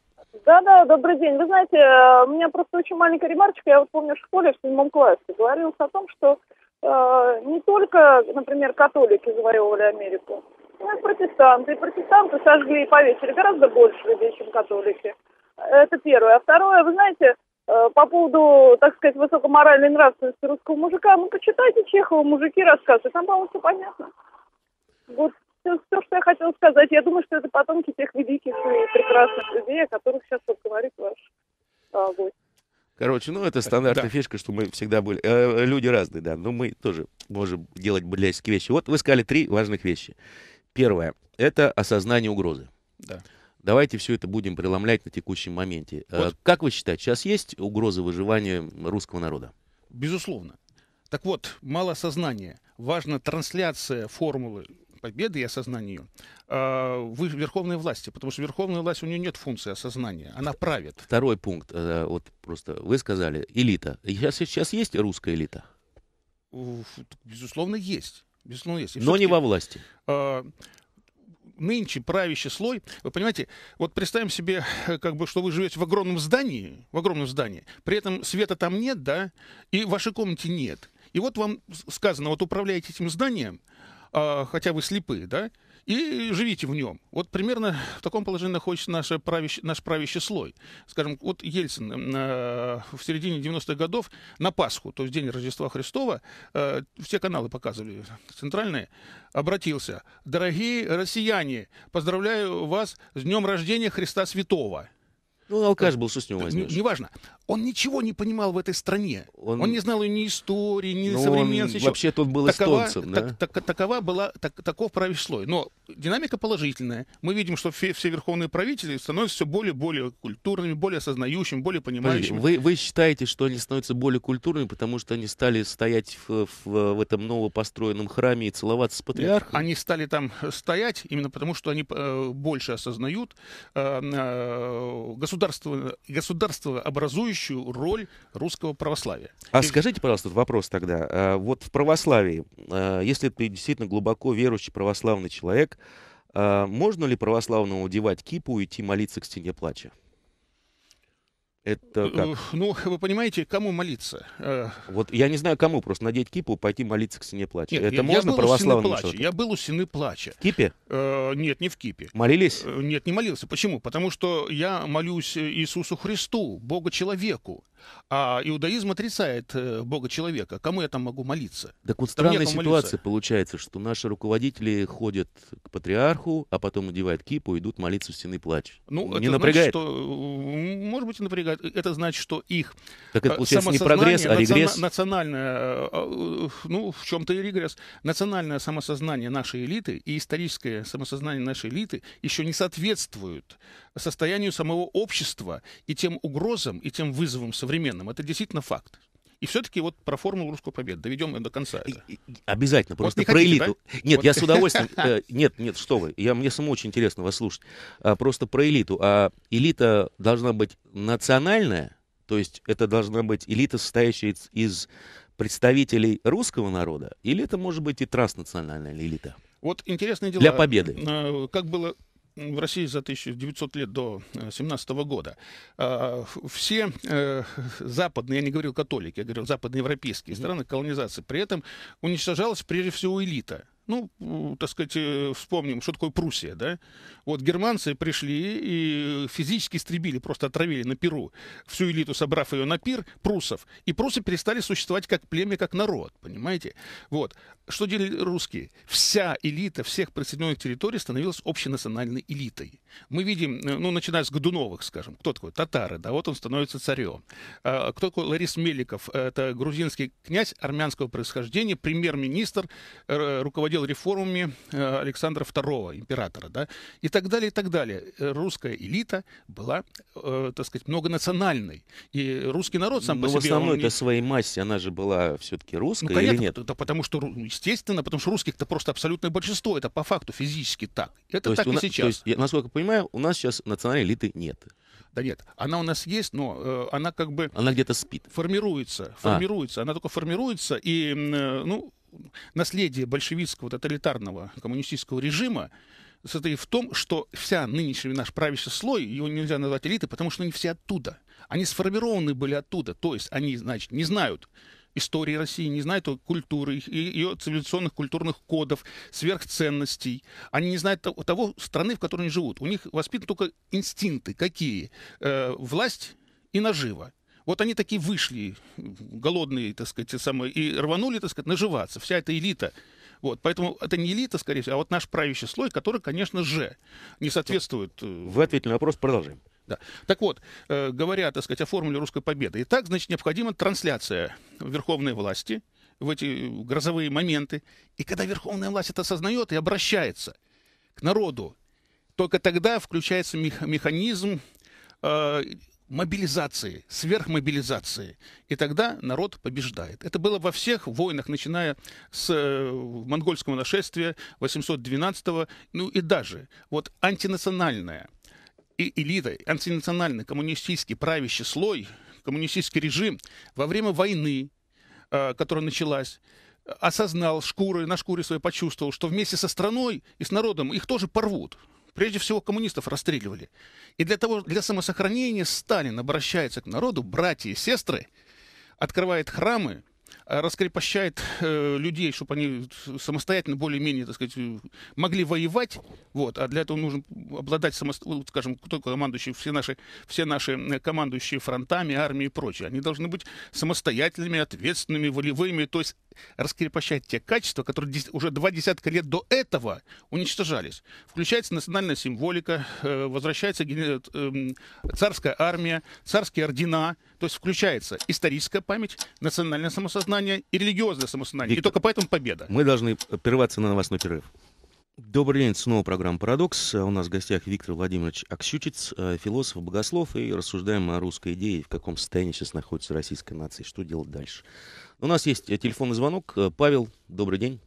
Да-да, добрый день. Вы знаете, э, у меня просто очень маленькая ремарочка. Я вот помню в школе в седьмом классе говорилось о том, что э, не только, например, католики завоевывали Америку, но и протестанты. И протестанты сожгли и повесили гораздо больше людей, чем католики. Это первое. А второе, вы знаете, Э, по поводу, так сказать, высокоморальной нравственности русского мужика, ну, почитайте Чехова, мужики рассказывают, там, по-моему, все понятно. Вот все, все, что я хотела сказать. Я думаю, что это потомки тех великих и прекрасных людей, о которых сейчас вот говорит ваш а, гость. Короче, ну это э, стандартная да. фишка, что мы всегда были. Э, люди разные, да. Но ну, мы тоже можем делать блядские вещи. Вот вы сказали три важных вещи. Первое это осознание угрозы. Да. Давайте все это будем преломлять на текущем моменте. Э, вот. Как вы считаете, сейчас есть угроза выживания русского народа? Безусловно. Так вот, мало сознания. Важна трансляция формулы победы и осознания а, в верховной власти, потому что верховная власть, у нее нет функции осознания, она правит. Второй пункт, э, вот просто вы сказали, элита. Сейчас, сейчас есть русская элита? Безусловно, есть. Безусловно, есть. И Но не во власти. А, нынче правящий слой, вы понимаете, вот представим себе, э, как бы, что вы живете в огромном здании, в огромном здании, при этом света там нет, да, и в вашей комнате нет. И вот вам сказано, вот управляете этим зданием, а, хотя вы слепые, да, и живите в нем. Вот примерно в таком положении находится наш правящий, наш правящий слой. Скажем, вот Ельцин э, в середине 90-х годов на Пасху, то есть день Рождества Христова, э, все каналы показывали центральные, обратился. «Дорогие россияне, поздравляю вас с днем рождения Христа Святого». Ну, алкаш был, что с него э, возьмешь? Неважно. Он ничего не понимал в этой стране. Он, он не знал ее ни истории, ни Но современности. Он... Вообще-то он был такова, эстонцем, да? Так, так, такова была, так, таков правящий слой. Но динамика положительная. Мы видим, что все, все верховные правители становятся все более более культурными, более осознающими, более понимающими. Вы, вы считаете, что они становятся более культурными, потому что они стали стоять в, в, в этом новопостроенном храме и целоваться с патриархом? Они стали там э, стоять именно потому, что они э, больше осознают э, э, государство, государство образующее ведущую роль русского православия. А и... скажите, пожалуйста, вопрос тогда. Э, вот в православии, э, если ты действительно глубоко верующий православный человек, э, можно ли православному одевать кипу и идти молиться к стене плача? Это как? Ну, вы понимаете, кому молиться? Э, вот я не знаю, кому, просто надеть кипу, пойти молиться к сине плача. Нет, это я, можно я православному человеку? Я был у стены плача. В кипе? Э, нет, не в кипе. Молились? Э, нет, не молился. Почему? Потому что я молюсь Иисусу Христу, Бога-человеку. А иудаизм отрицает э, Бога человека. Кому я там могу молиться? Так вот странная ситуация молиться. получается, что наши руководители ходят к патриарху, а потом надевают кипу и идут молиться у стены плач. Ну, не это напрягает? Значит, что, может быть, напрягает. Это значит, что их Так это э, получается не прогресс, а регресс? Национальное, э, ну, в чем-то и регресс. Национальное самосознание нашей элиты и историческое самосознание нашей элиты еще не соответствуют состоянию самого общества и тем угрозам, и тем вызовам современным. Это действительно факт. И все-таки вот про формулу русского победы доведем ее до конца. Это. Обязательно, просто вот не про хотите, элиту. Да? Нет, вот. я с удовольствием. Э, нет, нет, что вы. Я, мне самому очень интересно вас слушать. А, просто про элиту. А элита должна быть национальная, то есть это должна быть элита, состоящая из, представителей русского народа, или это может быть и транснациональная элита? Вот интересные дела Для победы. Э, как было в России за 1900 лет до 17 э, года а, все э, западные, я не говорил католики, я говорил западноевропейские страны колонизации, при этом уничтожалась прежде всего элита ну, так сказать, э, вспомним, что такое Пруссия, да? Вот германцы пришли и физически истребили, просто отравили на Перу всю элиту, собрав ее на пир, пруссов, И пруссы перестали существовать как племя, как народ, понимаете? Вот. Что делали русские? Вся элита всех присоединенных территорий становилась общенациональной элитой. Мы видим, э, ну, начиная с Годуновых, скажем, кто такой? Татары, да, вот он становится царем. А, кто такой Ларис Меликов? Это грузинский князь армянского происхождения, премьер-министр, э, руководил руководил реформами э, Александра II, императора, да, и так далее, и так далее. Э, русская элита была, э, так сказать, многонациональной. И русский народ сам Но ну, по в себе... в основной-то не... своей массе она же была все-таки русская ну, конечно, или нет? Да, потому что, естественно, потому что русских это просто абсолютное большинство, это по факту физически так. Это то так и на... сейчас. То есть, я, насколько понимаю, у нас сейчас национальной элиты нет. Да нет, она у нас есть, но э, она как бы... Она где-то спит. Формируется, а. формируется. А. Она только формируется, и, э, ну, наследие большевистского тоталитарного коммунистического режима состоит в том, что вся нынешний наш правящий слой, его нельзя назвать элитой, потому что они все оттуда. Они сформированы были оттуда. То есть они, значит, не знают истории России, не знают культуры, ее цивилизационных культурных кодов, сверхценностей. Они не знают того, того страны, в которой они живут. У них воспитаны только инстинкты. Какие? Э, власть и наживо. Вот они такие вышли, голодные, так сказать, самые, и рванули, так сказать, наживаться. Вся эта элита вот, поэтому это не элита, скорее всего, а вот наш правящий слой, который, конечно же, не соответствует... Э, Вы ответили на вопрос, продолжим. Да. Так вот, э, говоря, так сказать, о формуле русской победы. И так, значит, необходима трансляция верховной власти в эти грозовые моменты. И когда верховная власть это осознает и обращается к народу, только тогда включается механизм э, мобилизации, сверхмобилизации. И тогда народ побеждает. Это было во всех войнах, начиная с э, монгольского нашествия 812 ну и даже вот антинациональная и элита, антинациональный коммунистический правящий слой, коммунистический режим во время войны, э, которая началась, осознал шкуры, на шкуре своей почувствовал, что вместе со страной и с народом их тоже порвут. Прежде всего, коммунистов расстреливали. И для того, для самосохранения Сталин обращается к народу, братья и сестры, открывает храмы, э, раскрепощает э, людей, чтобы они самостоятельно более-менее, так сказать, могли воевать, вот, а для этого нужно обладать, самосто... скажем, только командующие все наши, все наши э, командующие фронтами, армией и прочее. Они должны быть самостоятельными, ответственными, волевыми, то есть раскрепощает те качества, которые уже два десятка лет до этого уничтожались. Включается национальная символика, э, возвращается э, царская армия, царские ордена. То есть включается историческая память, национальное самосознание и религиозное самосознание. Виктор, и только поэтому победа. Мы должны прерваться на новостной перерыв. Добрый день, снова программа «Парадокс». А у нас в гостях Виктор Владимирович Аксютиц, э, философ, богослов, и рассуждаем о русской идее, в каком состоянии сейчас находится российская нация, что делать дальше. У нас есть э, телефонный звонок. Э, Павел, добрый день.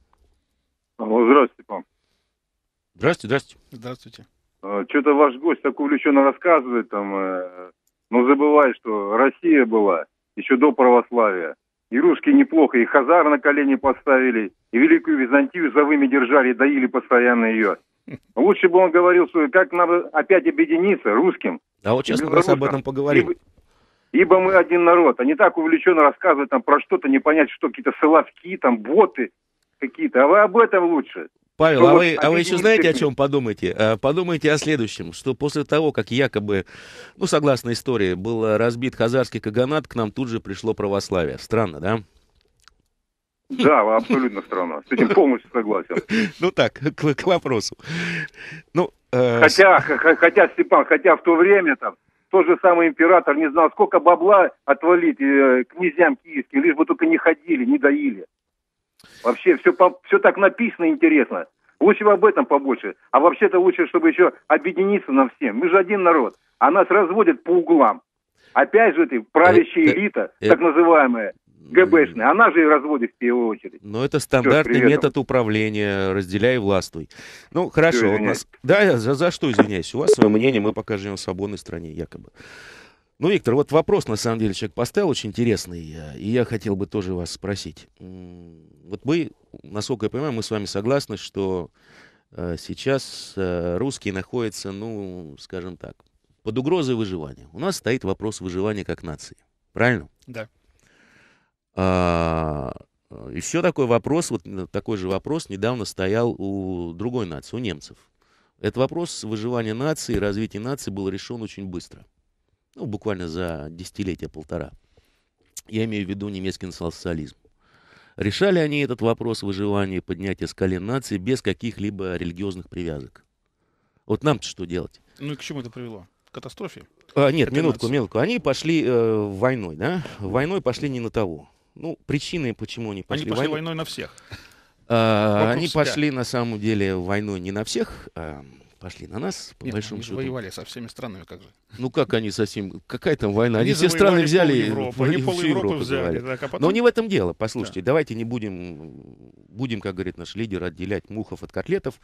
А, ну, здравствуйте, Павел. Здравствуйте, здравствуйте. Здравствуйте. А, Что-то ваш гость так увлеченно рассказывает, там, э, но забывает, что Россия была еще до православия. И русские неплохо, и Хазар на колени поставили, и Великую Византию за выми держали, и доили постоянно ее. Лучше бы он говорил, что как надо опять объединиться русским. А вот сейчас как раз об этом поговорим. Ибо мы один народ. Они а так увлеченно рассказывают там про что-то, не понять, что какие-то соловки, там боты какие-то. А вы об этом лучше. Павел, а вы, а вы еще знаете, о чем подумайте? А, подумайте о следующем, что после того, как якобы, ну, согласно истории, был разбит хазарский каганат, к нам тут же пришло православие. Странно, да? Да, абсолютно странно. С этим полностью согласен. Ну так, к, к вопросу. Ну, э... хотя, хотя, Степан, хотя в то время там тот же самый император не знал, сколько бабла отвалить э, князьям киевским, лишь бы только не ходили, не доили. Вообще все, по, все так написано интересно. Лучше бы об этом побольше. А вообще-то лучше, чтобы еще объединиться нам всем. Мы же один народ. А нас разводят по углам. Опять же ты, э, правящая э, элита, э, так называемая, ГБшная, она же и разводит в первую очередь. Но это стандартный Все, метод управления, разделяй и властвуй. Ну, хорошо, Все, у нас... Да, за, за что извиняюсь, у вас свое мнение, мы пока живем в свободной стране, якобы. Ну, Виктор, вот вопрос, на самом деле, человек поставил очень интересный, э, и я хотел бы тоже вас спросить. Вот мы, насколько я понимаю, мы с вами согласны, что э, сейчас э, русские находятся, ну, скажем так, под угрозой выживания. У нас стоит вопрос выживания как нации. Правильно? Да. И а, э, еще такой вопрос, вот такой же вопрос недавно стоял у другой нации, у немцев. Этот вопрос выживания нации, развития нации был решен очень быстро. Ну, буквально за десятилетия-полтора. Я имею в виду немецкий национал-социализм. Решали они этот вопрос выживания и поднятия с колен нации без каких-либо религиозных привязок. Вот нам-то что делать? Ну и к чему это привело? К катастрофе? А, нет, минутку, минутку. Они пошли э, войной, да? Войной пошли не на того. Ну, причины, почему они пошли Они пошли войной, войной на всех. Э, они пошли, на самом деле, войной не на всех. Эм, пошли на нас, по Нет, ну, большому они счету. воевали со всеми странами, как же. Ну как они со всеми? Какая там война? Они, они все страны взяли, Европы, они всю Европу, взяли. Так, а потом... Но не в этом дело, послушайте. Да. Давайте не будем, будем, как говорит наш лидер, отделять мухов от котлетов.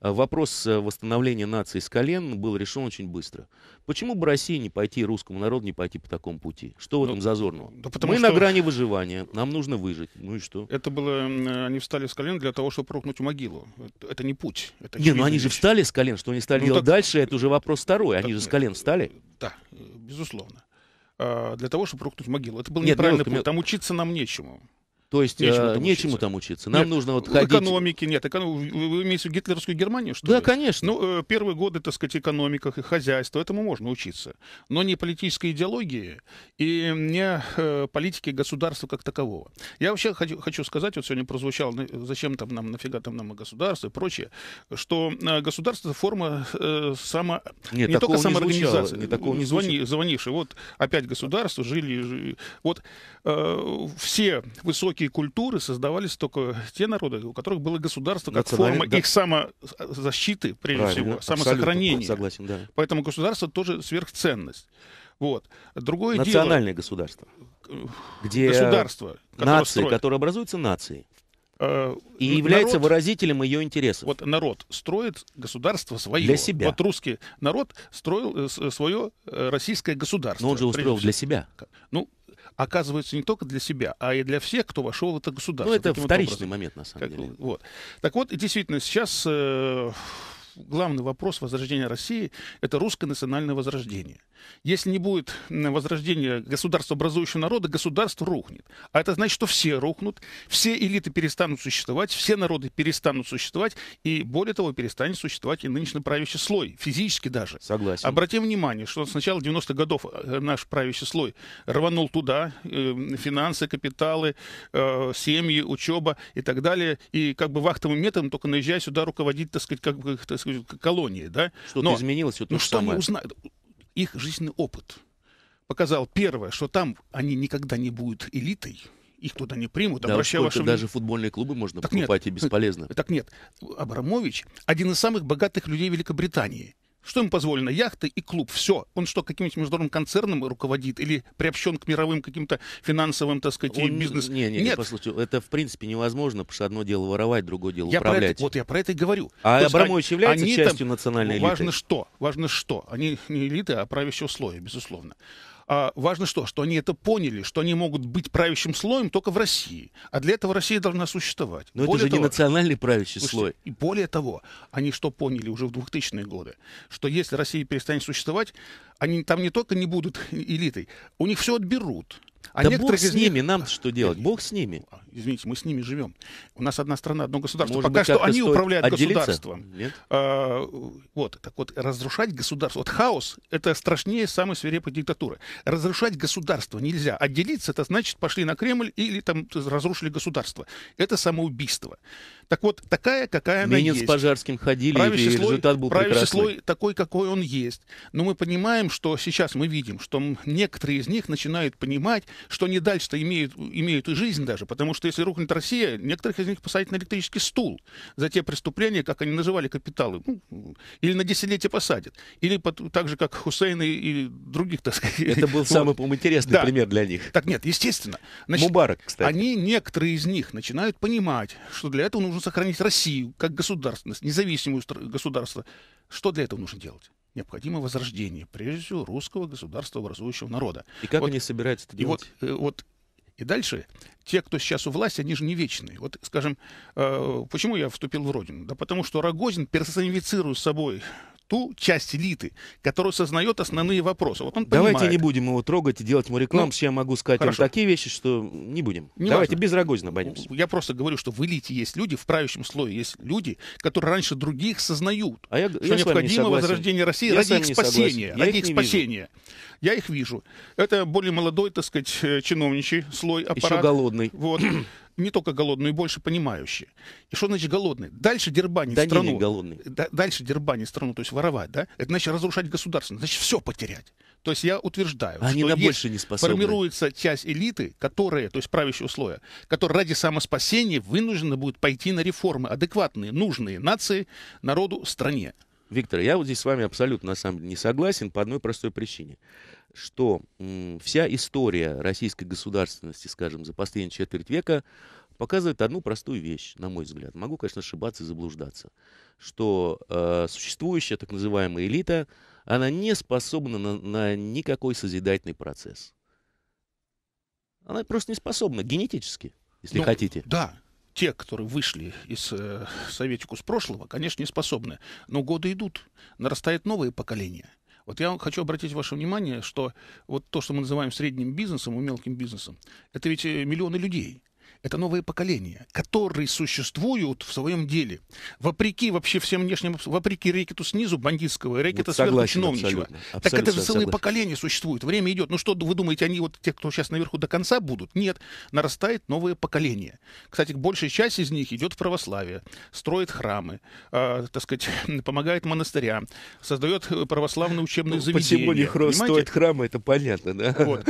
А, вопрос э, восстановления нации с колен был решен очень быстро. Почему бы России не пойти, русскому народу не пойти по такому пути? Что в ну, этом ну, зазорного? Да Мы что... на грани выживания, нам нужно выжить. Ну и что? Это было, э, они встали с колен для того, чтобы рухнуть в могилу. Это не путь. Это не, ну они же встали с колен, что они стали ну, делать так... дальше, это уже вопрос второй. Так, они же с колен встали. Да, безусловно. А, для того, чтобы рухнуть могилу. Это был Нет, ну, неправильный не путь. Там учиться нам нечему. То есть нечему, э, там, нечему учиться. там учиться. Нам нет, нужно вот ходить... Экономики нет. Эконом... Вы, имеете в виду гитлеровскую Германию, что да, ли? конечно. Ну, э, первые годы, так сказать, экономика и хозяйство, этому можно учиться. Но не политической идеологии и не э, политики государства как такового. Я вообще хочу, хочу сказать, вот сегодня прозвучало, зачем там нам, нафига там нам государство и прочее, что государство — это форма э, само... Нет, не только самоорганизации. Не, такого не звони, звонивший. Вот опять государство, жили... жили. Вот э, все высокие языки и культуры создавались только те народы, у которых было государство как Националь... форма да. их самозащиты, прежде Правильно, всего, самосохранения. Согласен, да. Поэтому государство тоже сверхценность. Вот. Другое Национальное дело... государство. Где государство, нации, строят... которые образуются нации. Э, и является народ, выразителем ее интересов. Вот народ строит государство свое. Для себя. Вот русский народ строил э, свое э, российское государство. Но он же устроил для себя. Ну, оказывается не только для себя, а и для всех, кто вошел в это государство. Ну, это вторичный вот момент, на самом как, деле. Вот. Так вот, действительно, сейчас... Э, главный вопрос возрождения России – это русское национальное возрождение. Если не будет возрождения государства образующего народа, государство рухнет. А это значит, что все рухнут, все элиты перестанут существовать, все народы перестанут существовать, и более того, перестанет существовать и нынешний правящий слой, физически даже. Согласен. Обратим внимание, что с начала 90-х годов э, наш правящий слой рванул туда, э, финансы, капиталы, э, семьи, учеба и так далее, и как бы вахтовым методом, только наезжая сюда руководить, так сказать, как бы, так сказать, колонии, да? Что-то изменилось, все то Ну, что самое. они узнали? Их жизненный опыт показал, первое, что там они никогда не будут элитой, их туда не примут. Да, вашу... даже футбольные клубы можно так покупать нет, и бесполезно. Так нет, Абрамович один из самых богатых людей Великобритании. Что ему позволено? Яхты и клуб. Все. Он что, каким-нибудь международным концерном руководит или приобщен к мировым каким-то финансовым, так сказать, Он... бизнес? Не, не, Нет. Не, это в принципе невозможно, потому что одно дело воровать, другое дело я управлять. Про это, вот я про это и говорю. А То Абрамович они, является они частью там, национальной ну, элиты? Важно что? Важно что? Они не элиты, а правящее условие, безусловно. А важно что? Что они это поняли, что они могут быть правящим слоем только в России. А для этого Россия должна существовать. Но более это же того, не национальный правящий слушайте, слой. И более того, они что поняли уже в 2000-е годы? Что если Россия перестанет существовать, они там не только не будут элитой, у них все отберут. А да Бог с ними, них... нам что делать? Бог с ними. А, извините, мы с ними живем. У нас одна страна, одно государство. Может Пока быть, что они управляют отделиться? государством. Нет? А, вот, так вот, разрушать государство. Вот хаос — это страшнее самой свирепой диктатуры. Разрушать государство нельзя. Отделиться — это значит, пошли на Кремль или там разрушили государство. Это самоубийство. Так вот, такая, какая Минин она есть. с Пожарским ходили, правящий и слой, результат был прекрасный. слой такой, какой он есть. Но мы понимаем, что сейчас мы видим, что некоторые из них начинают понимать, что не дальше-то имеют, имеют и жизнь даже. Потому что если рухнет Россия, некоторых из них посадят на электрический стул за те преступления, как они называли капиталы. Ну, или на десятилетие посадят. Или под, так же, как Хусейн и, других, так сказать. Это был самый, по-моему, интересный да. пример для них. Так нет, естественно. Значит, Мубарак, кстати. Они, некоторые из них, начинают понимать, что для этого нужно должен сохранить Россию как государственность, независимую государство. Что для этого нужно делать? Необходимо возрождение, прежде всего, русского государства образующего народа. И как вот, они собираются это делать? И вот, э, вот и дальше те, кто сейчас у власти, они же не вечные. Вот, скажем, э, почему я вступил в Родину? Да потому что Рогозин персонифицирует собой ту часть элиты, которая сознает основные вопросы. Вот он Давайте понимает. не будем его трогать и делать ему рекламу, ну, я могу сказать хорошо. такие вещи, что не будем. Не Давайте важно. без Рогозина обойдемся. Я просто говорю, что в элите есть люди, в правящем слое есть люди, которые раньше других сознают, а я, что я необходимо не возрождение России я ради их спасения. Я ради их, их спасения. Вижу. Я их вижу. Это более молодой, так сказать, э, чиновничий слой аппарат. Еще голодный. Вот не только голодный, но и больше понимающий. И что значит голодный? Дальше дербанить да страну. Не дальше дербанить страну, то есть воровать, да? Это значит разрушать государство, значит все потерять. То есть я утверждаю, Они что на больше не способны. формируется часть элиты, которые, то есть правящего слоя, которые ради самоспасения вынуждены будут пойти на реформы адекватные, нужные нации, народу, стране. Виктор, я вот здесь с вами абсолютно на самом деле не согласен по одной простой причине что вся история российской государственности, скажем, за последние четверть века показывает одну простую вещь, на мой взгляд. Могу, конечно, ошибаться и заблуждаться, что э, существующая так называемая элита, она не способна на, на никакой созидательный процесс. Она просто не способна генетически, если ну, хотите. Да, те, которые вышли из э, советику с прошлого, конечно, не способны. Но годы идут, нарастает новое поколение – вот я хочу обратить ваше внимание, что вот то, что мы называем средним бизнесом и мелким бизнесом, это ведь э, миллионы людей это новые поколения, которые существуют в своем деле. Вопреки вообще всем внешним, вопреки рэкету снизу бандитского и рэкета вот сверхчиновничего. Так это же целые согласен. поколения существуют, время идет. Ну что, вы думаете, они вот те, кто сейчас наверху до конца будут? Нет, нарастает новое поколение. Кстати, большая часть из них идет в православие, строит храмы, э, так сказать, помогает монастырям, создает православные учебные ну, заведения. Почему не храм стоит храмы, это понятно, да? Вот.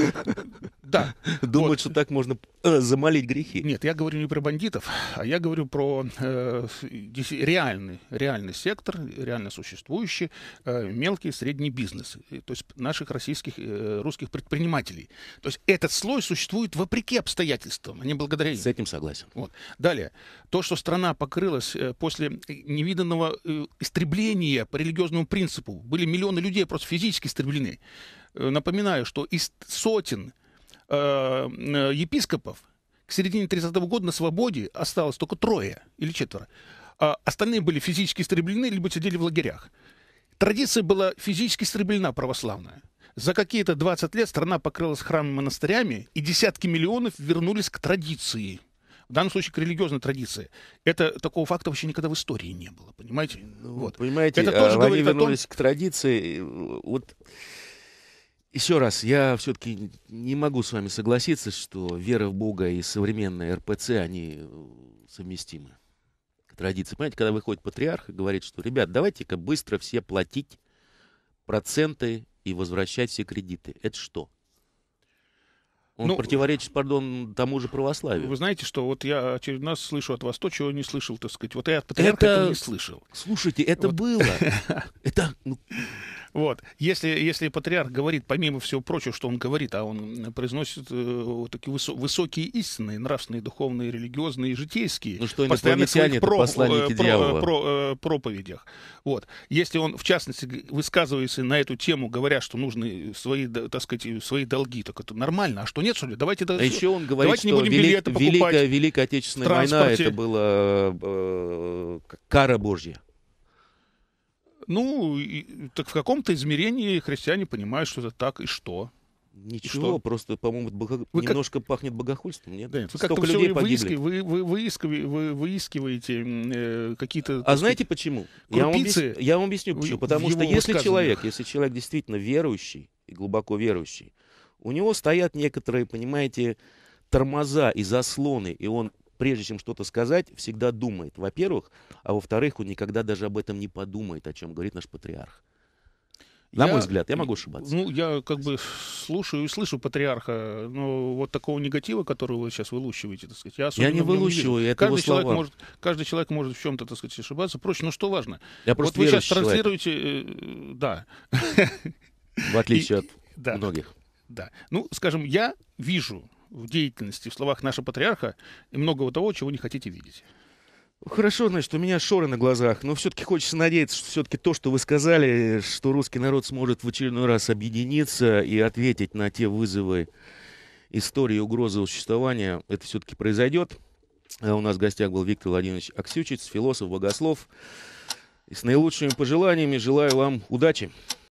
Да. Думают, вот. что так можно э, замолить грехи деньги. Нет, я говорю не про бандитов, а я говорю про э, реальный, реальный сектор, реально существующий, э, мелкий и средний бизнес, э, то есть наших российских, э, русских предпринимателей. То есть этот слой существует вопреки обстоятельствам, а не благодаря им. С этим согласен. Вот. Далее. То, что страна покрылась э, после э, невиданного истребления по религиозному принципу, были миллионы людей просто физически истреблены. Напоминаю, что из сотен э, епископов к середине 30-го года на свободе осталось только трое или четверо. А остальные были физически истреблены, либо сидели в лагерях. Традиция была физически истреблена православная. За какие-то 20 лет страна покрылась храмами монастырями, и десятки миллионов вернулись к традиции. В данном случае к религиозной традиции. Это такого факта вообще никогда в истории не было, понимаете? Ну, вот. Понимаете, это тоже а, они вернулись том... к традиции. Э, вот еще раз, я все-таки не могу с вами согласиться, что вера в Бога и современная РПЦ, они э, совместимы. Традиции. Понимаете, когда выходит патриарх и говорит, что, ребят, давайте-ка быстро все платить проценты и возвращать все кредиты. Это что? Он ну, противоречит, пардон, тому же православию. Вы знаете, что вот я очередной слышу от вас то, чего не слышал, так сказать. Вот я от патриарха это... этого не слышал. Слушайте, это вот. было. Это... Ну, вот. Если, если патриарх говорит, помимо всего прочего, что он говорит, а он произносит э, такие высо- высокие истины, нравственные, духовные, религиозные, житейские, ну, что постоянно в своих про- посланники э, про- э, Про- про- э, проповедях. Вот. Если он, в частности, высказывается на эту тему, говоря, что нужны свои, так сказать, свои долги, так это нормально. А что нет, что ли? Давайте, а еще он говорит, давайте не будем велик, билеты покупать. Великая, Великая Отечественная война, это была э, кара Божья. Ну, и, так в каком-то измерении христиане понимают, что это так и что. Ничего, что? просто, по-моему, вы немножко как... пахнет богохульством, нет? Да нет, вы как-то людей выискив... вы, вы, выискив... вы выискиваете э, какие-то... А знаете почему? я вам, объяс... я вам объясню почему. В... Потому что если человек, если человек действительно верующий, и глубоко верующий, у него стоят некоторые, понимаете, тормоза и заслоны, и он прежде чем что-то сказать, всегда думает, во-первых, а во-вторых, он никогда даже об этом не подумает, о чем говорит наш патриарх. На я, мой взгляд, я могу ошибаться. Ну, я как бы слушаю и слышу патриарха, но вот такого негатива, который вы сейчас вылущиваете, так сказать, я Я не вылущиваю, это каждый его человек слова. Может, каждый человек может в чем-то, так сказать, ошибаться. Проще, но ну что важно? Я вот вы сейчас человек. транслируете, э, да. В отличие и, от да, многих. Да. Ну, скажем, я вижу в деятельности, в словах нашего патриарха и многого того, чего не хотите видеть. Хорошо, значит, у меня шоры на глазах, но все-таки хочется надеяться, что все-таки то, что вы сказали, что русский народ сможет в очередной раз объединиться и ответить на те вызовы истории угрозы существования, это все-таки произойдет. А у нас в гостях был Виктор Владимирович Аксючиц, философ, богослов. И с наилучшими пожеланиями желаю вам удачи.